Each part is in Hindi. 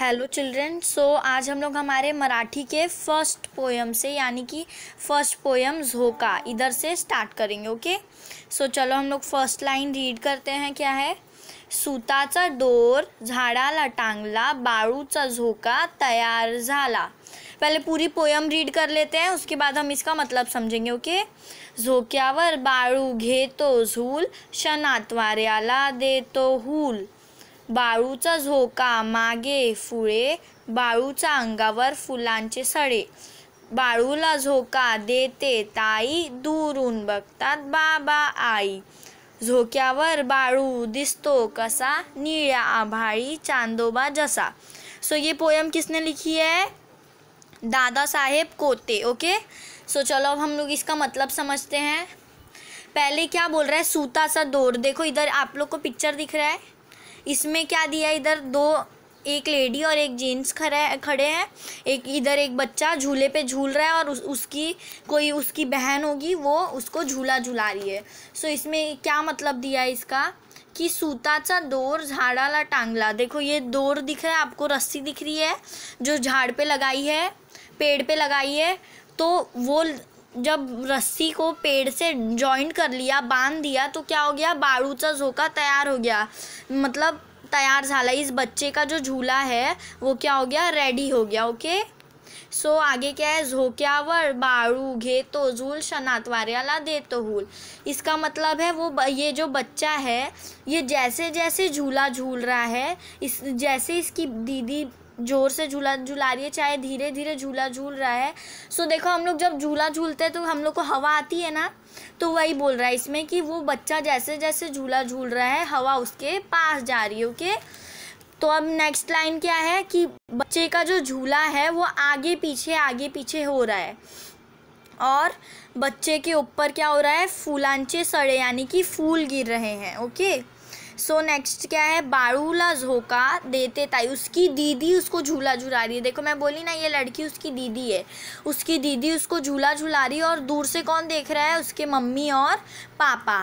हेलो चिल्ड्रेन सो आज हम लोग हमारे मराठी के फर्स्ट पोएम से यानी कि फर्स्ट पोएम झोंका इधर से स्टार्ट करेंगे ओके सो so, चलो हम लोग फर्स्ट लाइन रीड करते हैं क्या है सुताचा डोर झाडाला टांगला बाळूचा झोका तैयार झाला पहले पूरी पोयम रीड कर लेते हैं उसके बाद हम इसका मतलब समझेंगे ओके झोक्यावर घे तो झूल शनात दे तो हूल बाळूचा झोका मागे फुळे बाळूच्या अंगावर फुलांचे सडे बाळूला झोका देते ताई दूर बघतात बाबा आई झोक्यावर बाळू दिसतो कसा नीला आभाळी चांदोबा जसा सो ये पोयम किसने लिखी है दादा साहेब कोते ओके सो चलो अब हम लोग इसका मतलब समझते हैं पहले क्या बोल रहा है सूता सा दौर देखो इधर आप लोग को पिक्चर दिख रहा है इसमें क्या दिया इधर दो एक लेडी और एक जेंट्स खड़े खड़े हैं एक इधर एक बच्चा झूले पे झूल रहा है और उस, उसकी कोई उसकी बहन होगी वो उसको झूला झूला रही है सो so, इसमें क्या मतलब दिया है इसका सा सूताचा झाड़ा झाडाला टांगला देखो ये डोर दिख रहा है आपको रस्सी दिख रही है जो झाड़ पे लगाई है पेड़ पे लगाई है तो वो जब रस्सी को पेड़ से जॉइंट कर लिया बांध दिया तो क्या हो गया का झोंका तैयार हो गया मतलब तैयार झाला इस बच्चे का जो झूला है वो क्या हो गया रेडी हो गया ओके सो आगे क्या है झोक्यावर घे तो झूल दे तो हूल इसका मतलब है वो ये जो बच्चा है ये जैसे जैसे झूला झूल रहा है इस जैसे इसकी दीदी जोर से झूला झूला रही है चाहे धीरे धीरे झूला झूल रहा है सो देखो हम लोग जब झूला झूलते हैं तो हम लोग को हवा आती है ना तो वही बोल रहा है इसमें कि वो बच्चा जैसे जैसे झूला झूल रहा है हवा उसके पास जा रही है ओके तो अब नेक्स्ट लाइन क्या है कि बच्चे का जो झूला है वो आगे पीछे आगे पीछे हो रहा है और बच्चे के ऊपर क्या हो रहा है फूलांचे सड़े यानी कि फूल गिर रहे हैं ओके सो नेक्स्ट क्या है बारूला झोंका देते ताई उसकी दीदी उसको झूला झुला रही है देखो मैं बोली ना ये लड़की उसकी दीदी है उसकी दीदी उसको झूला झूला रही है और दूर से कौन देख रहा है उसके मम्मी और पापा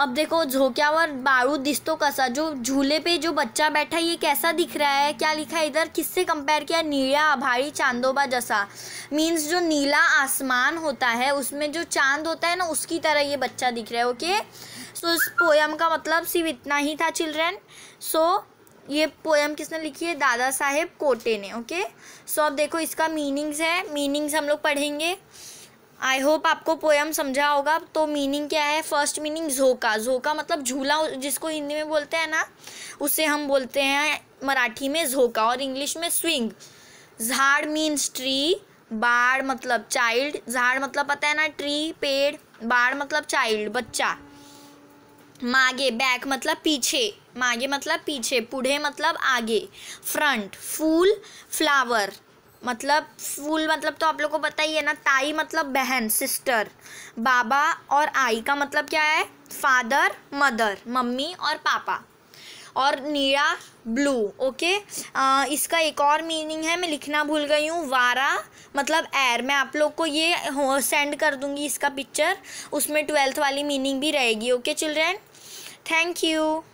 अब देखो झोंका और बारूद दिस्तों कसा जो झूले पे जो बच्चा बैठा है ये कैसा दिख रहा है क्या लिखा है इधर किससे कंपेयर किया नीला आभारी चांदोबा जैसा मीन्स जो नीला आसमान होता है उसमें जो चांद होता है ना उसकी तरह ये बच्चा दिख रहा है ओके सो इस पोयम का मतलब सिर्फ इतना ही था चिल्ड्रेन सो ये पोएम किसने लिखी है दादा साहेब कोटे ने ओके सो अब देखो इसका मीनिंग्स है मीनिंग्स हम लोग पढ़ेंगे आई होप आपको पोएम समझा होगा तो मीनिंग क्या है फर्स्ट मीनिंग झोंका झोंका मतलब झूला जिसको हिंदी में बोलते हैं ना उसे हम बोलते हैं मराठी में झोंका और इंग्लिश में स्विंग झाड़ मीन्स ट्री बाढ़ मतलब चाइल्ड झाड़ मतलब पता है ना ट्री पेड़ बाढ़ मतलब चाइल्ड बच्चा मागे बैक मतलब पीछे मागे मतलब पीछे पुढ़े मतलब आगे फ्रंट फूल फ्लावर मतलब फूल मतलब तो आप लोग को पता ही है ना ताई मतलब बहन सिस्टर बाबा और आई का मतलब क्या है फादर मदर मम्मी और पापा और नीला ब्लू ओके आ, इसका एक और मीनिंग है मैं लिखना भूल गई हूँ वारा मतलब एयर मैं आप लोग को ये सेंड कर दूँगी इसका पिक्चर उसमें ट्वेल्थ वाली मीनिंग भी रहेगी ओके चिल्ड्रेन थैंक यू